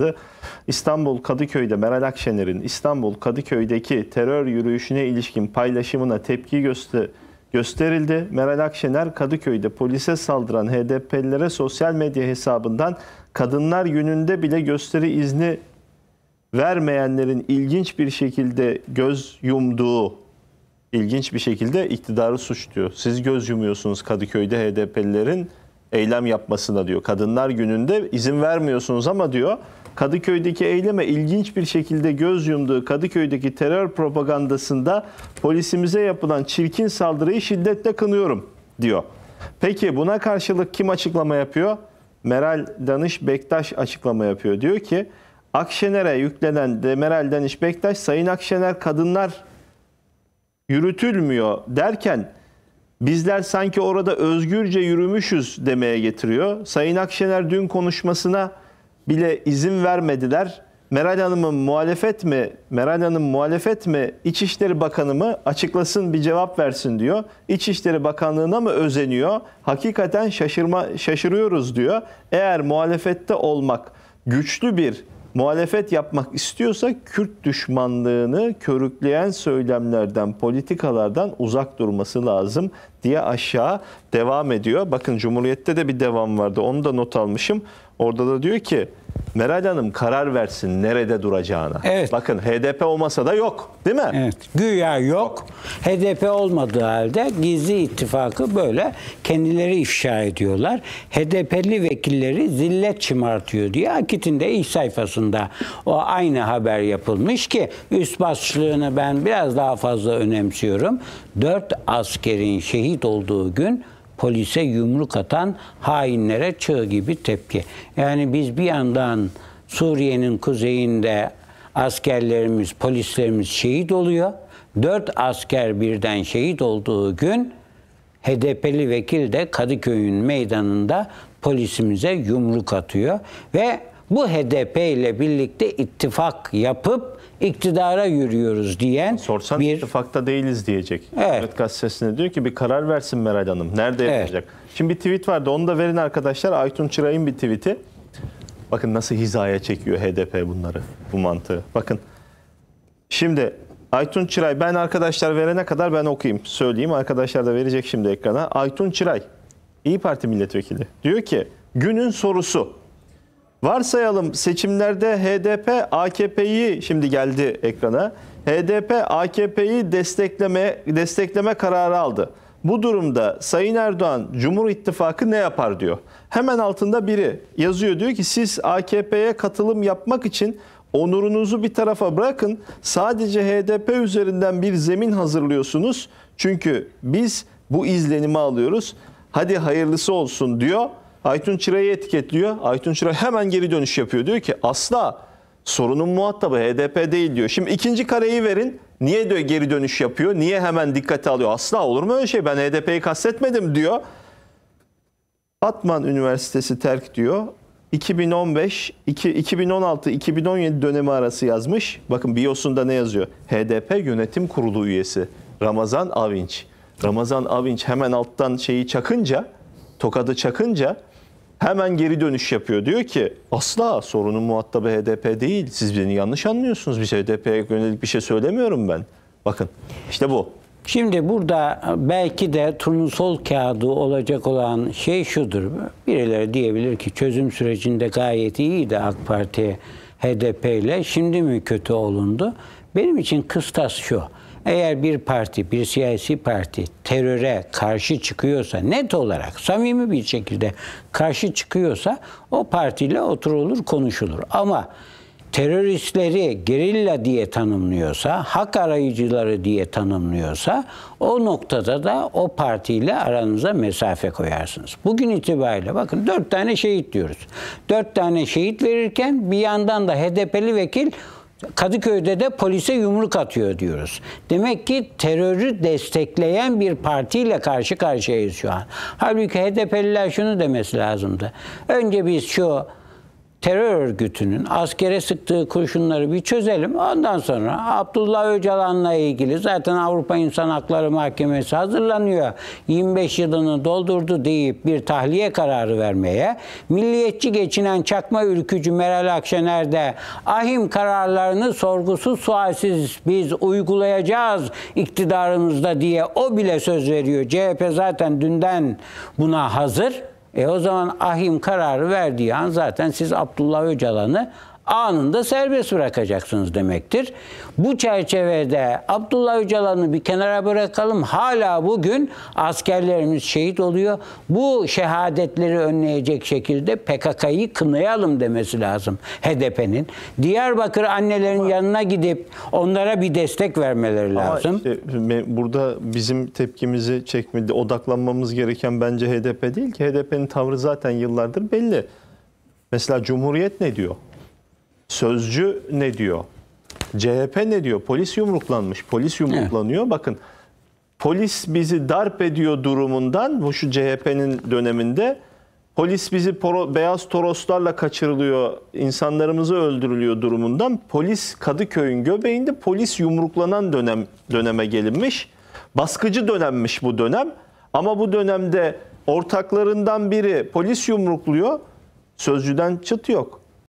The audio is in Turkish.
vardı. İstanbul Kadıköy'de Meral Akşener'in İstanbul Kadıköy'deki terör yürüyüşüne ilişkin paylaşımına tepki göster gösterildi. Meral Akşener Kadıköy'de polise saldıran HDP'lilere sosyal medya hesabından kadınlar gününde bile gösteri izni vermeyenlerin ilginç bir şekilde göz yumduğu ilginç bir şekilde iktidarı suçluyor. Siz göz yumuyorsunuz Kadıköy'de HDP'lilerin eylem yapmasına diyor. Kadınlar gününde izin vermiyorsunuz ama diyor Kadıköy'deki eyleme ilginç bir şekilde göz yumduğu Kadıköy'deki terör propagandasında polisimize yapılan çirkin saldırıyı şiddetle kınıyorum diyor. Peki buna karşılık kim açıklama yapıyor? Meral Danış Bektaş açıklama yapıyor. Diyor ki Akşener'e yüklenen Meral Danış Bektaş Sayın Akşener kadınlar yürütülmüyor derken bizler sanki orada özgürce yürümüşüz demeye getiriyor. Sayın Akşener dün konuşmasına bile izin vermediler. Meral Hanım'ın muhalefet mi, Meral Hanım muhalefet mi, İçişleri Bakanı mı açıklasın bir cevap versin diyor. İçişleri Bakanlığı'na mı özeniyor? Hakikaten şaşırma, şaşırıyoruz diyor. Eğer muhalefette olmak güçlü bir muhalefet yapmak istiyorsa Kürt düşmanlığını körükleyen söylemlerden, politikalardan uzak durması lazım diye aşağı devam ediyor. Bakın Cumhuriyet'te de bir devam vardı. Onu da not almışım. Orada da diyor ki Meral Hanım karar versin nerede duracağına. Evet. Bakın HDP o masada yok değil mi? Evet. Güya yok. HDP olmadığı halde gizli ittifakı böyle kendileri ifşa ediyorlar. HDP'li vekilleri zillet çımartıyor diye Akit'in de ilk sayfasında o aynı haber yapılmış ki üst başlığını ben biraz daha fazla önemsiyorum. Dört askerin şehit olduğu gün polise yumruk atan hainlere çığ gibi tepki. Yani biz bir yandan Suriye'nin kuzeyinde askerlerimiz, polislerimiz şehit oluyor. Dört asker birden şehit olduğu gün HDP'li vekil de Kadıköy'ün meydanında polisimize yumruk atıyor ve bu HDP ile birlikte ittifak yapıp iktidara yürüyoruz diyen Sorsan bir... ittifakta değiliz diyecek. Evet. Hürriyet gazetesinde diyor ki bir karar versin Meral Hanım. Nerede evet. yapacak? Şimdi bir tweet vardı onu da verin arkadaşlar. Aytun Çıray'ın bir tweeti. Bakın nasıl hizaya çekiyor HDP bunları, bu mantığı. Bakın şimdi Aytun Çıray ben arkadaşlar verene kadar ben okuyayım, söyleyeyim. Arkadaşlar da verecek şimdi ekrana. Aytun Çıray, İyi Parti milletvekili. Diyor ki günün sorusu Varsayalım seçimlerde HDP AKP'yi şimdi geldi ekrana. HDP AKP'yi destekleme destekleme kararı aldı. Bu durumda Sayın Erdoğan Cumhur İttifakı ne yapar diyor. Hemen altında biri yazıyor diyor ki siz AKP'ye katılım yapmak için onurunuzu bir tarafa bırakın. Sadece HDP üzerinden bir zemin hazırlıyorsunuz. Çünkü biz bu izlenimi alıyoruz. Hadi hayırlısı olsun diyor. Aytun Çıra'yı etiketliyor. Aytun Çıra hemen geri dönüş yapıyor. Diyor ki asla sorunun muhatabı HDP değil diyor. Şimdi ikinci kareyi verin. Niye diyor geri dönüş yapıyor? Niye hemen dikkate alıyor? Asla olur mu öyle şey? Ben HDP'yi kastetmedim diyor. Batman Üniversitesi terk diyor. 2015, 2016, 2017 dönemi arası yazmış. Bakın biosunda ne yazıyor? HDP Yönetim Kurulu üyesi Ramazan Avinç. Ramazan Avinç hemen alttan şeyi çakınca, tokadı çakınca Hemen geri dönüş yapıyor. Diyor ki asla sorunun muhatabı HDP değil. Siz beni yanlış anlıyorsunuz. Bir şey HDP'ye yönelik bir şey söylemiyorum ben. Bakın işte bu. Şimdi burada belki de sol kağıdı olacak olan şey şudur. Birileri diyebilir ki çözüm sürecinde gayet iyiydi AK Parti HDP ile. Şimdi mi kötü olundu? Benim için kıstas şu. Eğer bir parti, bir siyasi parti teröre karşı çıkıyorsa, net olarak, samimi bir şekilde karşı çıkıyorsa o partiyle oturulur, konuşulur. Ama teröristleri gerilla diye tanımlıyorsa, hak arayıcıları diye tanımlıyorsa o noktada da o partiyle aranıza mesafe koyarsınız. Bugün itibariyle bakın dört tane şehit diyoruz. Dört tane şehit verirken bir yandan da HDP'li vekil Kadıköy'de de polise yumruk atıyor diyoruz. Demek ki terörü destekleyen bir partiyle karşı karşıyayız şu an. Halbuki HDP'liler şunu demesi lazımdı. Önce biz şu terör örgütünün askere sıktığı kurşunları bir çözelim. Ondan sonra Abdullah Öcalan'la ilgili zaten Avrupa İnsan Hakları Mahkemesi hazırlanıyor. 25 yılını doldurdu deyip bir tahliye kararı vermeye. Milliyetçi geçinen çakma ülkücü Meral Akşener de ahim kararlarını sorgusuz sualsiz biz uygulayacağız iktidarımızda diye o bile söz veriyor. CHP zaten dünden buna hazır. E o zaman ahim kararı verdiği an zaten siz Abdullah Öcalan'ı anında serbest bırakacaksınız demektir. Bu çerçevede Abdullah Öcalan'ı bir kenara bırakalım. Hala bugün askerlerimiz şehit oluyor. Bu şehadetleri önleyecek şekilde PKK'yı kınayalım demesi lazım HDP'nin. Diyarbakır annelerin ama, yanına gidip onlara bir destek vermeleri lazım. Işte, burada bizim tepkimizi çekmedi, odaklanmamız gereken bence HDP değil ki. HDP'nin tavrı zaten yıllardır belli. Mesela Cumhuriyet ne diyor? Sözcü ne diyor? CHP ne diyor? Polis yumruklanmış. Polis yumruklanıyor. Evet. Bakın polis bizi darp ediyor durumundan bu şu CHP'nin döneminde polis bizi poro, beyaz toroslarla kaçırılıyor, insanlarımızı öldürülüyor durumundan polis Kadıköy'ün göbeğinde polis yumruklanan dönem döneme gelinmiş. Baskıcı dönemmiş bu dönem. Ama bu dönemde ortaklarından biri polis yumrukluyor. Sözcüden çıt yok.